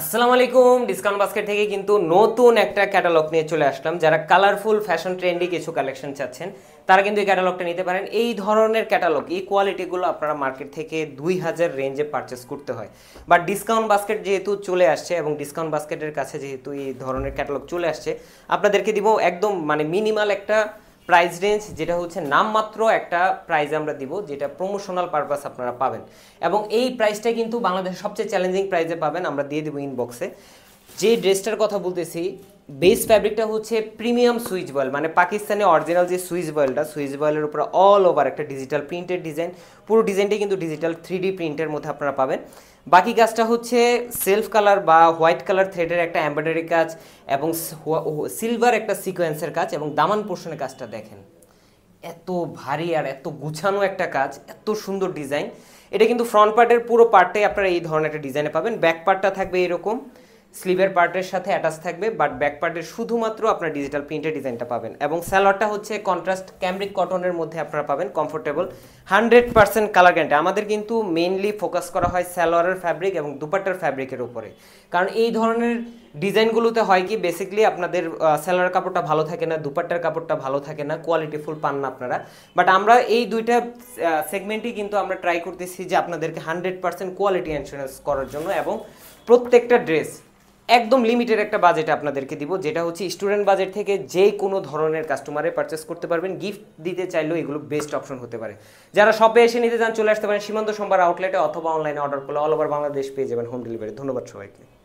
আসসালামু আলাইকুম discount basket থেকে কিন্তু নতুন একটা ক্যাটালগ নিয়ে চলে আসলাম যারা কালারফুল ফ্যাশন ট্রেন্ডি কিছু কালেকশন চাচ্ছেন তারা কিন্তু এই ক্যাটালগটা নিতে পারেন এই ধরনের ক্যাটালগ এই কোয়ালিটিগুলো আপনারা মার্কেট থেকে দুই হাজার রেঞ্জে পারচেস করতে হয় বাট ডিসকাউন্ট বাস্কেট যেহেতু চলে আসছে এবং ডিসকাউন্ট বাস্কেটের কাছে যেহেতু এই ধরনের ক্যাটালগ চলে আসছে আপনাদেরকে দিব একদম মানে মিনিমাল একটা প্রাইস রেঞ্জ যেটা হচ্ছে নামমাত্র একটা প্রাইজ আমরা দিব যেটা প্রমোশনাল পারপাস আপনারা পাবেন এবং এই প্রাইসটা কিন্তু বাংলাদেশের সবচেয়ে চ্যালেঞ্জিং প্রাইজে পাবেন আমরা দিয়ে দেবো ইনবক্সে যে ড্রেসটার কথা বলতেছি বেস ফ্যাব্রিকটা হচ্ছে প্রিমিয়াম সুইচ বয়েল মানে পাকিস্তানে অরিজিনাল যে সুইচ বয়েলটা সুইচ বয়েলের উপর অল ওভার একটা ডিজিটাল প্রিন্টেড ডিজাইন পুরো ডিজাইনটাই কিন্তু ডিজিটাল থ্রি প্রিন্টের মধ্যে আপনারা পাবেন বাকি কাজটা হচ্ছে সেলফ কালার বা হোয়াইট কালার থ্রেডের একটা এম্ব্রয়ডারি কাজ এবং সিলভার একটা সিকোয়েন্সের কাজ এবং দামান পোর্শনের কাজটা দেখেন এত ভারী আর এত গুছানো একটা কাজ এত সুন্দর ডিজাইন এটা কিন্তু ফ্রন্ট পার্টের পুরো পার্টটাই আপনারা এই ধরনের একটা ডিজাইনে পাবেন ব্যাক পার্টটা থাকবে এরকম স্লিভের পার্টের সাথে অ্যাটাচ থাকবে বাট ব্যাক পার্টের শুধুমাত্র আপনার ডিজিটাল প্রিন্টের ডিজাইনটা পাবেন এবং স্যালোয়ারটা হচ্ছে কন্ট্রাস্ট ক্যামরিক কটনের মধ্যে আপনারা পাবেন comfortable hundred percent colour guarantee আমাদের কিন্তু মেইনলি ফোকাস করা হয় স্যালোয়ারের ফ্যাব্রিক এবং দুপাট্টার ফ্যাব্রিকের উপরে কারণ এই ধরনের ডিজাইনগুলোতে হয় কি বেসিকলি আপনাদের স্যালোয়ার কাপড়টা ভালো থাকে না দুপাট্টার কাপড়টা ভালো থাকে না কোয়ালিটিফুল পান না আপনারা বাট আমরা এই দুইটা সেগমেন্টই কিন্তু আমরা ট্রাই করতেছি যে আপনাদেরকে হান্ড্রেড পার্সেন্ট কোয়ালিটি ইন্স্যুরেন্স করার জন্য এবং প্রত্যেকটা ড্রেস একদম লিমিটেড একটা বাজেট আপনাদেরকে দিব যেটা হচ্ছে স্টুডেন্ট বাজেট থেকে যে কোনো ধরনের কাস্টমারে পারচেস করতে পারবেন গিফট দিতে চাইলেও এগুলো বেস্ট অপশন হতে পারে যারা শপে এসে নিতে চান চলে আসতে পারেন সীমান্ত সোমবার আউটলেটে অথবা অনলাইনে অর্ডার করলে অল ওভার বাংলাদেশ পেয়ে যাবেন হোম ডেলিভারি ধন্যবাদ সবাইকে